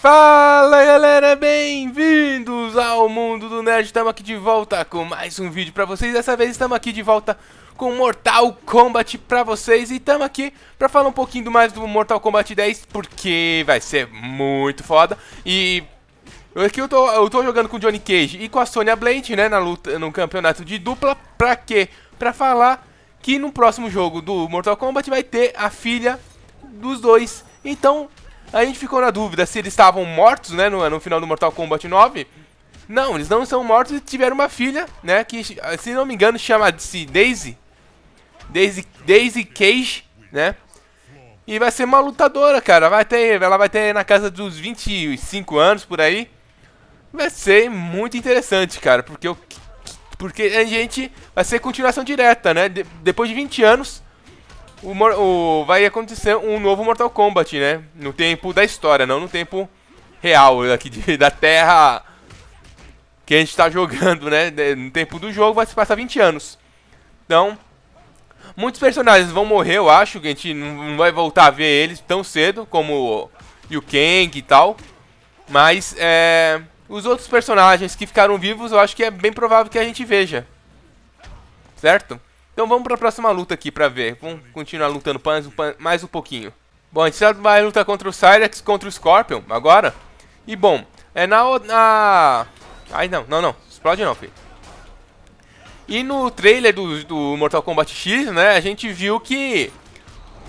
Fala galera, bem-vindos ao Mundo do Nerd, estamos aqui de volta com mais um vídeo pra vocês, dessa vez estamos aqui de volta com Mortal Kombat pra vocês e estamos aqui pra falar um pouquinho mais do Mortal Kombat 10, porque vai ser muito foda e... Aqui eu tô, eu tô jogando com o Johnny Cage e com a Sonya Blade, né, na luta, no campeonato de dupla, pra quê? Pra falar que no próximo jogo do Mortal Kombat vai ter a filha dos dois. Então, a gente ficou na dúvida se eles estavam mortos, né, no, no final do Mortal Kombat 9. Não, eles não são mortos e tiveram uma filha, né, que se não me engano chama-se Daisy. Daisy, Daisy Cage, né? E vai ser uma lutadora, cara. Vai ter, ela vai ter na casa dos 25 anos por aí. Vai ser muito interessante, cara, porque eu porque a gente vai ser continuação direta, né? De, depois de 20 anos, o, o, vai acontecer um novo Mortal Kombat, né? No tempo da história, não no tempo real aqui de, da Terra que a gente está jogando, né? No tempo do jogo vai se passar 20 anos. Então, muitos personagens vão morrer, eu acho, que a gente não vai voltar a ver eles tão cedo, como o Kang e tal. Mas, é, os outros personagens que ficaram vivos, eu acho que é bem provável que a gente veja. Certo? Então vamos para a próxima luta aqui para ver. Vamos continuar lutando mais um pouquinho. Bom, a gente vai lutar contra o Cyrex, contra o Scorpion agora. E bom, é na... na... Ai não, não, não. Explode não, filho. E no trailer do, do Mortal Kombat X, né, a gente viu que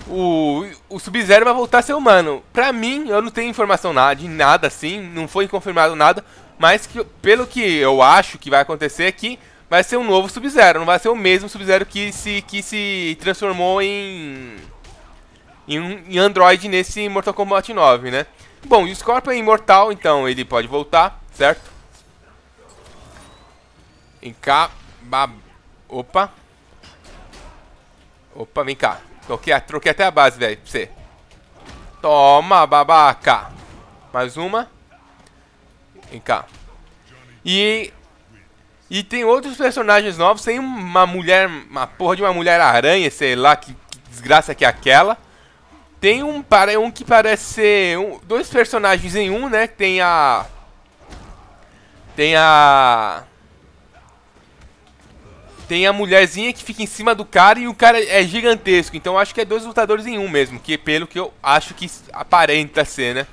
o, o Sub-Zero vai voltar a ser humano. Pra mim, eu não tenho informação nada, de nada assim, não foi confirmado nada, mas que, pelo que eu acho que vai acontecer é que vai ser um novo Sub-Zero, não vai ser o mesmo Sub-Zero que se, que se transformou em, em, em Android nesse Mortal Kombat 9, né? Bom, o Scorpion é imortal, então ele pode voltar, certo? Vem cá, bab... opa. Opa, vem cá. Troquei, troquei até a base, velho, pra você. Toma, babaca. Mais uma. Vem cá. E e tem outros personagens novos. Tem uma mulher, uma porra de uma mulher aranha, sei lá, que, que desgraça que é aquela. Tem um, um que parece ser um, dois personagens em um, né? Tem a. Tem a. Tem a mulherzinha que fica em cima do cara e o cara é gigantesco. Então acho que é dois lutadores em um mesmo, que pelo que eu acho que aparenta ser, né?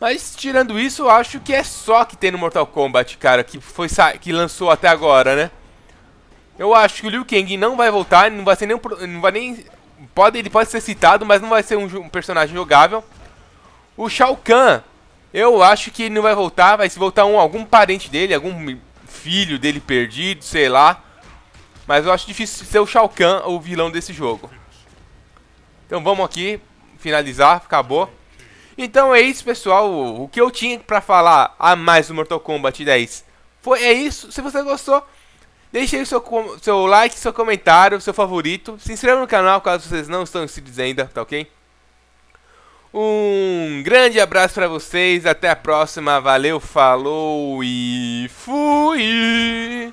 Mas tirando isso, eu acho que é só que tem no Mortal Kombat, cara, que, foi que lançou até agora, né? Eu acho que o Liu Kang não vai voltar, não vai ser nem não vai nem pode ele pode ser citado, mas não vai ser um, um, personagem jogável. O Shao Kahn, eu acho que ele não vai voltar, vai se voltar um algum parente dele, algum filho dele perdido, sei lá. Mas eu acho difícil ser o Shao Kahn o vilão desse jogo. Então vamos aqui finalizar, acabou. Então é isso, pessoal. O que eu tinha para falar a mais do Mortal Kombat 10 foi é isso. Se você gostou, deixe aí o seu, seu like, seu comentário, seu favorito. Se inscreva no canal caso vocês não estão inscritos ainda, tá ok? Um grande abraço para vocês, até a próxima, valeu, falou e fui!